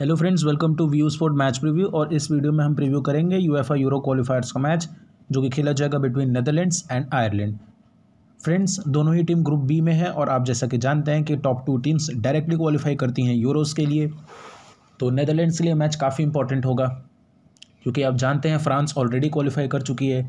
hello friends welcome to view sport match preview और इस video में हम प्रीव्यू करेंगे यूएफा यूरो क्वालिफायर्स का मैच जो कि खेला जाएगा between Netherlands and Ireland friends दोनों ही टीम ग्रुप बी में है और आप जैसा कि जानते हैं कि top two teams directly qualify करती हैं यूरोज़ के लिए तो नैदरलैंड्स के लिए मैच काफ़ी इंपॉर्टेंट होगा क्योंकि आप जानते हैं फ्रांस ऑलरेडी क्वालिफाई कर चुकी है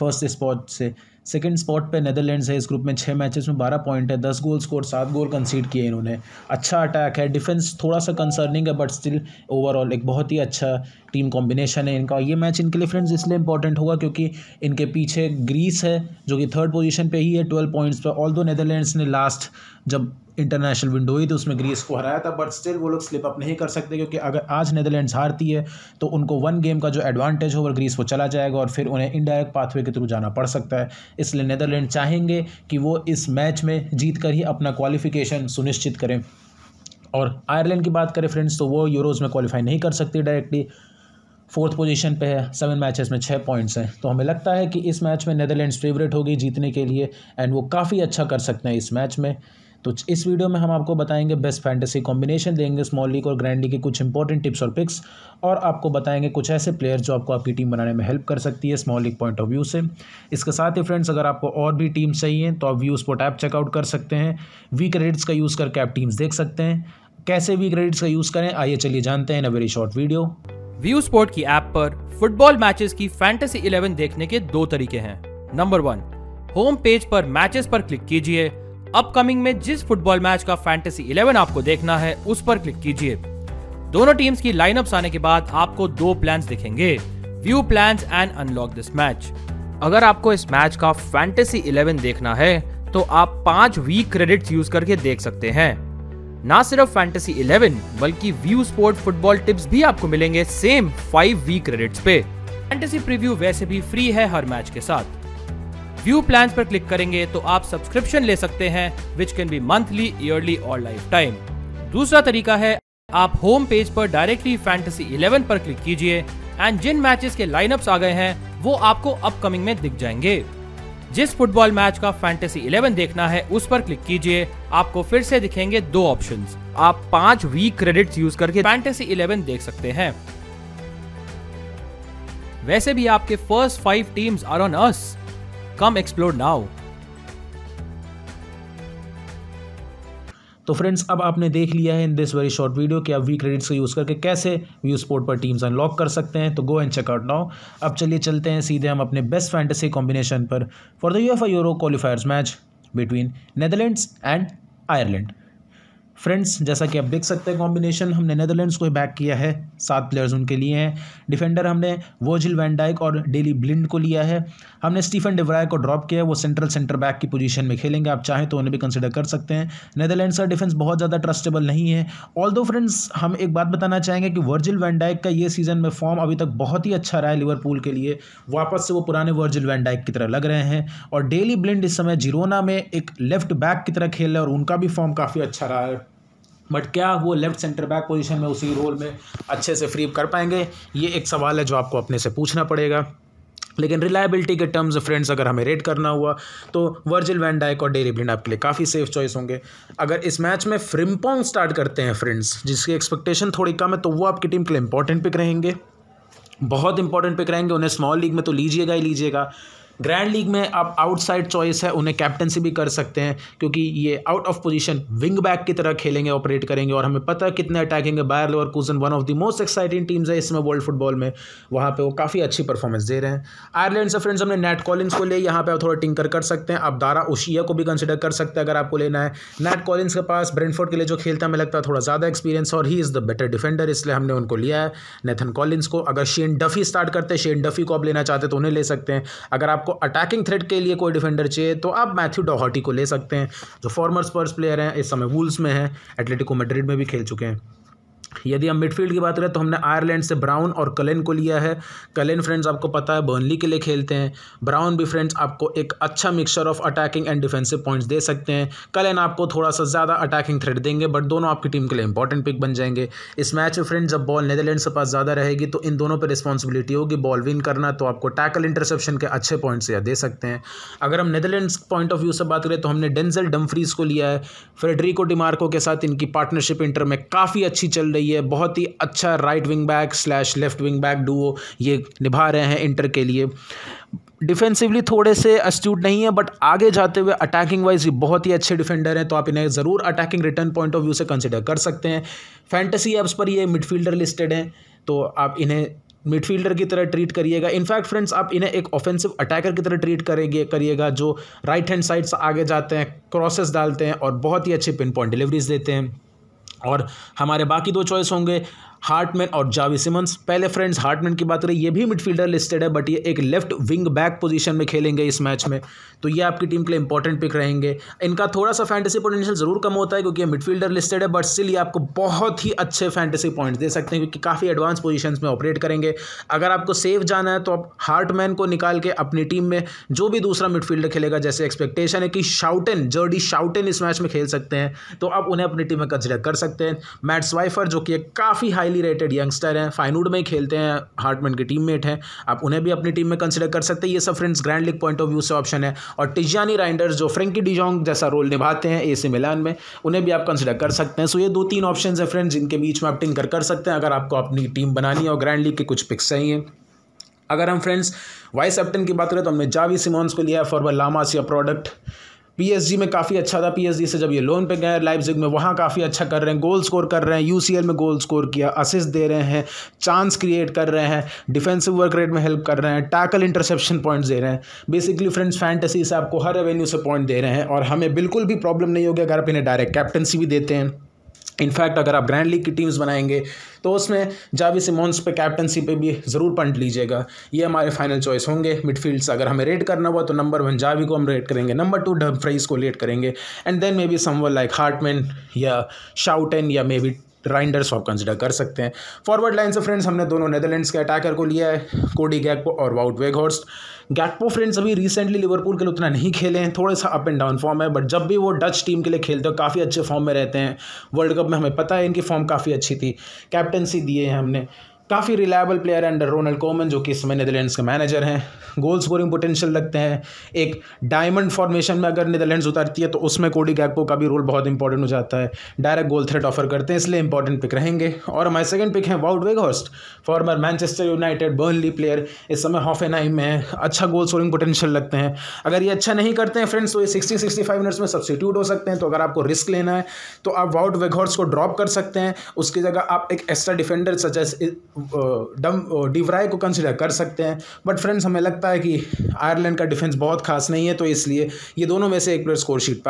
फर्स्ट स्पॉट से सेकेंड स्पॉट पे नेदरलैंड्स है इस ग्रुप में छः मैचेस में बारह पॉइंट है दस गोल स्कोर सात गोल कंसीड किए इन्होंने अच्छा अटैक है डिफेंस थोड़ा सा कंसर्निंग है बट स्टिल ओवरऑल एक बहुत ही अच्छा टीम कॉम्बिनेशन है इनका ये मैच इनके लिए फ्रेंड्स इसलिए इंपॉर्टेंट होगा क्योंकि इनके पीछे ग्रीस है जो कि थर्ड पोजीशन पर ही है ट्वेल्व पॉइंट्स पर ऑल दो नेदरलैंड्स ने लास्ट जब इंटरनेशनल विंडो हुई थी उसमें ग्रीस को हराया था बट स्टिल वो लोग स्लिप अप नहीं कर सकते क्योंकि अगर आज नेदरलैंड्स हारती है तो उनको वन गेम का जो एडवांटेज हो ओवर ग्रीस वो चला जाएगा और फिर उन्हें इनडायरेक्ट पाथवे के थ्रू जाना पड़ सकता है इसलिए नीदरलैंड चाहेंगे कि वो इस मैच में जीत कर ही अपना क्वालिफिकेशन सुनिश्चित करें और आयरलैंड की बात करें फ्रेंड्स तो वो यूरोज़ में क्वालिफाई नहीं कर सकती डायरेक्टली फोर्थ पोजीशन पे है सेवन मैचेस में छः पॉइंट्स हैं तो हमें लगता है कि इस मैच में नेदरलैंड्स फेवरेट होगी जीतने के लिए एंड वो काफ़ी अच्छा कर सकते हैं इस मैच में तो इस वीडियो में हम आपको बताएंगे बेस्ट फैंटेसी कॉम्बिनेशन देंगे स्मॉल लीग और ग्रैंड लीग के कुछ इंपॉर्टेंट टिप्स और पिक्स और आपको बताएंगे कुछ ऐसे प्लेयर जो आपको आपकी टीम बनाने में हेल्प कर सकती है small league point of view से इसके साथ ही फ्रेंड्स अगर आपको और भी टीम चाहिए तो आप व्यू स्पॉट ऐप चेकआउट कर सकते हैं वी क्रेडिट्स का यूज़ करके आप टीम्स देख सकते हैं कैसे वी क्रेडिट्स का यूज़ करें आइए चलिए जानते हैं in a very short video view sport की ऐप पर फुटबॉल मैचेस की फैंटेसी इलेवन देखने के दो तरीके हैं नंबर वन होम पेज पर मैचेस पर क्लिक कीजिए अपकमिंग में जिस फुटबॉल मैच का फैंटेसी इलेवन आपको देखना है उस पर क्लिक कीजिए दोनों टीम्स की लाइनअप्स आने के बाद आपको दो प्लान दिखेंगे view plan and unlock this match अगर आपको इस मैच का फैंटेसी इलेवन देखना है तो आप पांच वीक क्रेडिट्स यूज करके देख सकते हैं ना सिर्फ फैंटेसी इलेवन बल्कि व्यू स्पोर्ट फुटबॉल टिप्स भी आपको मिलेंगे सेम फाइव वीक क्रेडिट्स पे फैंटेसी प्रीव्यू वैसे भी फ्री है हर मैच के साथ व्यू प्लान पर क्लिक करेंगे तो आप सब्सक्रिप्शन ले सकते हैं which can be monthly yearly और लाइफ टाइम दूसरा तरीका है आप होम पेज पर डायरेक्टली फैंटेसी 11 पर क्लिक कीजिए एंड जिन मैचेस के लाइनअप्स आ गए हैं वो आपको अपकमिंग में दिख जाएंगे जिस फुटबॉल मैच का फैंटेसी 11 देखना है उस पर क्लिक कीजिए आपको फिर से दिखेंगे दो ऑप्शन आप पांच वीक क्रेडिट यूज करके फैंटेसी 11 देख सकते हैं वैसे भी आपके first five teams are on us come explore now तो फ्रेंड्स अब आपने देख लिया है in this very short video कि आप वी क्रेडिट्स को यूज़ करके कैसे व्यू स्पोर्ट पर टीम्स अनलॉक कर सकते हैं तो गो एंड चेकआउट नाउ अब चलिए चलते हैं सीधे हम अपने बेस्ट फैंटेसी कॉम्बिनेशन पर for the F Euro qualifiers match between Netherlands and Ireland friends जैसा कि आप देख सकते हैं कॉम्बिनेशन हमने नेदरलैंड्स को बैक किया है सात प्लेयर्स उनके लिए हैं डिफेंडर हमने वोजिल वैंडाइक और डेली ब्लिंड को लिया है हमने स्टीफन डिवराय को ड्रॉप किया है वो सेंट्रल सेंटर बैक की पोजीशन में खेलेंगे आप चाहें तो उन्हें भी कंसिडर कर सकते हैं नैदरलैंड का डिफेंस बहुत ज़्यादा ट्रस्टेबल नहीं है ऑल फ्रेंड्स हम एक बात बताना चाहेंगे कि वर्जिल वैंडाइक का ये सीज़न में फॉर्म अभी तक बहुत ही अच्छा रहा है लिवरपूल के लिए वापस से वो पुराने वर्जिल वैंडाइक की तरह लग रहे हैं और डेली ब्लिंड इस समय जिरोना में एक लेफ्ट बैक की तरह खेल रहे हैं और उनका भी फॉर्म काफ़ी अच्छा रहा है बट क्या वो लेफ्ट सेंटर बैक पोजीशन में उसी रोल में अच्छे से फ्री कर पाएंगे ये एक सवाल है जो आपको अपने से पूछना पड़ेगा लेकिन रिलायबिलिटी के टर्म्स फ्रेंड्स अगर हमें रेट करना हुआ तो वर्जिल वैन डाइक और डेरी ब्रिंड आपके लिए काफ़ी सेफ चॉइस होंगे अगर इस मैच में फ्रिमपोंग स्टार्ट करते हैं फ्रेंड्स जिसकी एक्सपेक्टेशन थोड़ी कम है तो वो आपकी टीम के लिए इंपॉर्टेंट पिक रहेंगे बहुत इंपॉर्टेंट पिक रहेंगे उन्हें स्मॉल लीग में तो लीजिएगा ही लीजिएगा ग्रैंड लीग में आप आउटसाइड चॉइस है उन्हें कैप्टनसी भी कर सकते हैं क्योंकि ये out of position wing back की तरह खेलेंगे ऑपरेट करेंगे और हमें पता है कितने अटैकेंगे Bayer Leverkusen one of the most exciting teams है इसमें वर्ल्ड फुटबॉल में वहाँ पर वो काफ़ी अच्छी परफॉर्मेंस दे रहे हैं आयरलैंड से फ्रेंड्स हमने नेट कॉलिंस को ले यहाँ पर थोड़ा टिंकर कर सकते हैं आप दारा उशिया को भी कंसिडर कर सकते हैं अगर आपको लेना है नेट कॉलिंस के पास ब्रेनफोर्ड के लिए जो खेलता है हमें लगता है थोड़ा ज़्यादा एक्सपीरियंस और he is the better defender इसलिए हमने उनको लिया है नेथन कॉलिंस को अगर शेन डफी स्टार्ट करते हैं शेन डफी को आप लेना चाहते तो उन्हें ले सकते हैं अगर आपको आपको अटैकिंग थ्रेड के लिए कोई डिफेंडर चाहिए तो आप मैथ्यू डॉहटी को ले सकते हैं जो फॉर्मर स्पर्स प्लेयर हैं इस समय वुल्स में हैं एटलेटिको मेड्रिड में भी खेल चुके हैं यदि हम मिडफील्ड की बात करें तो हमने आयरलैंड से ब्राउन और कलेन को लिया है कलेन फ्रेंड्स आपको पता है बर्नली के लिए खेलते हैं ब्राउन भी फ्रेंड्स आपको एक अच्छा mixture of attacking and defensive points दे सकते हैं कलेन आपको थोड़ा सा ज़्यादा अटैकिंग थ्रेड देंगे बट दोनों आपकी टीम के लिए इंपॉर्टेंट पिक बन जाएंगे इस मैच में फ्रेंड्स जब बॉल नीदरलैंड के पास ज़्यादा रहेगी तो इन दोनों पर रिस्पॉन्सिबिलिटी होगी बॉल विन करना तो आपको टैकल इंटरसेप्शन के अच्छे पॉइंट्स यह दे सकते हैं अगर हम नेदरलैंड पॉइंट ऑफ व्यू से बात करें तो हमने डेंजल डम्फ्रीज को लिया है फ्रेडरिको डिमार्को के साथ इनकी पार्टनरशिप इंटर में काफ़ी अच्छी चल रही रही है बहुत ही अच्छा right wing back slash left wing back डू ये निभा रहे हैं इंटर के लिए डिफेंसिवली थोड़े से अस्ट्यूट नहीं है बट आगे जाते हुए अटैकिंग वाइज भी बहुत ही अच्छे डिफेंडर हैं तो आप इन्हें ज़रूर attacking return point of view से कंसिडर कर सकते हैं फैंटेसी ऐप्स पर ये मिडफील्डर लिस्टेड हैं तो आप इन्हें मिडफील्डर की तरह ट्रीट करिएगा इनफैक्ट फ्रेंड्स आप इन्हें एक ऑफेंसिव अटैकर की तरह ट्रीट करेंगे करिएगा जो राइट हैंड साइड से आगे जाते हैं क्रॉसेस डालते हैं और बहुत ही अच्छे पिन पॉइंट डिलीवरीज देते हैं और हमारे बाकी दो चॉइस होंगे हार्टमैन और जावी सिमंस पहले फ्रेंड्स हार्टमैन की बात करें ये भी मिडफील्डर लिस्टेड है बट ये एक लेफ्ट विंग बैक पोजीशन में खेलेंगे इस मैच में तो ये आपकी टीम के लिए इंपॉर्टेंट पिक रहेंगे इनका थोड़ा सा फैंटेसी पोटेंशियल ज़रूर कम होता है क्योंकि ये मिडफील्डर लिस्टेड है बट स्टिल ये आपको बहुत ही अच्छे फैंटेसी पॉइंट्स दे सकते हैं क्योंकि काफ़ी एडवांस पोजिशन में ऑपरेट करेंगे अगर आपको सेफ जाना है तो आप हार्टमैन को निकाल के अपनी टीम में जो भी दूसरा मिडफील्डर खेलेगा जैसे एक्सपेक्टेशन है कि शाउटन जर्डी शाउटन इस मैच में खेल सकते हैं तो आप उन्हें अपनी टीम में कंसिडर कर सकते हैं मैट्स वाइफर जो कि काफ़ी हाई हाईली रेटेड यंगस्टर हैं फाइनूड में खेलते हैं हार्टमैन के टीममेट हैं आप उन्हें भी अपनी टीम में कंसिडर कर सकते हैं ये सब friends grand league point of view से ऑप्शन है और टिजानी राइंडर्स जो फ्रेंकी डिजोंग जैसा रोल निभाते हैं ए मिलान में उन्हें भी आप कंसिडर कर सकते हैं सो ये दो तीन ऑप्शन है फ्रेंड्स जिनके बीच में आप टिंकर कर सकते हैं अगर आपको अपनी टीम बनानी है और ग्रैंड लीग के कुछ पिक्स चाहिए अगर हम फ्रेंड्स वाइस कैप्टन की बात करें तो हमने जावी सिमोन्स को लिया है फॉर लामास या प्रोडक्ट पीएसजी में काफ़ी अच्छा था पीएसजी से जब ये लोन पे गए जिग में वहाँ काफ़ी अच्छा कर रहे हैं गोल स्कोर कर रहे हैं यूसीएल में गोल स्कोर किया असिस्ट दे रहे हैं चांस क्रिएट कर रहे हैं डिफेंसिव वर्क रेट में हेल्प कर रहे हैं टैकल इंटरसेप्शन पॉइंट्स दे रहे हैं बेसिकली फ्रेंड्स फैंटेसी से आपको हर रेवेन्यू से पॉइंट दे रहे हैं और हमें बिल्कुल भी प्रॉब्लम नहीं होगी अगर आप इन्हें डायरेक्ट कैप्टनसी भी देते हैं इनफैक्ट अगर आप ग्रैंड लीग की टीम्स बनाएंगे तो उसमें जावी सिमोन्स पे कैप्टनसी पे भी ज़रूर पंट लीजिएगा ये हमारे फाइनल चॉइस होंगे मिडफील्ड से अगर हमें रेट करना हुआ तो नंबर वन जावी को हम रेट करेंगे नंबर टू डब को रेट करेंगे and then maybe someone like Hartman या शाउटेन या मे बी राइंडर्स सॉप कंसिडर कर सकते हैं फॉरवर्ड लाइन से फ्रेंड्स हमने दोनों नेदरलैंड्स के अटैकर को लिया है कोडी गैगपो और वाउट वेगहॉर्स्ट गैगपो फ्रेंड्स अभी रिसेंटली लिवरपूल के लिए उतना नहीं खेले हैं थोड़ा सा अप एंड डाउन फॉर्म है बट जब भी वो डच टीम के लिए खेलते हैं काफ़ी अच्छे फॉर्म में रहते हैं वर्ल्ड कप में हमें पता है इनकी फॉर्म काफ़ी अच्छी थी कैप्टनसी दिए हैं हमने काफ़ी रिलायबल प्लेयर है अंडर रोनल कोमन जो कि इस समय नीदरलैंड्स के मैनेजर हैं गोल स्कोरिंग पोटेंशियल लगते हैं एक डायमंड फॉर्मेशन में अगर नीदरलैंड्स उतारती है तो उसमें कोडी गैगपो का भी रोल बहुत इंपॉर्टेंट हो जाता है डायरेक्ट गोल थ्रेट ऑफर करते हैं इसलिए इंपॉर्टेंट पिक रहेंगे और हमारे सेकेंड पिक हैं Wout Weghorst former Manchester United Burnley player इस समय हॉफ आई में है अच्छा गोल स्कोरिंग पोटेंशियल लगते हैं अगर ये अच्छा नहीं करते हैं फ्रेंड्स तो ये सिक्सटी सिक्सटी फाइव मिनट्स में सब्सिट्यूट हो सकते हैं तो अगर आपको रिस्क लेना है तो आप वाउड वेगहॉर्स को ड्रॉप कर सकते हैं उसकी जगह आप एक एक्स्ट्रा डिफेंडर सजेस्ट डम डिवराय को कंसिडर कर सकते हैं बट फ्रेंड्स हमें लगता है कि आयरलैंड का डिफेंस बहुत खास नहीं है तो इसलिए ये दोनों में से एक प्लेयर स्कोर शीट पर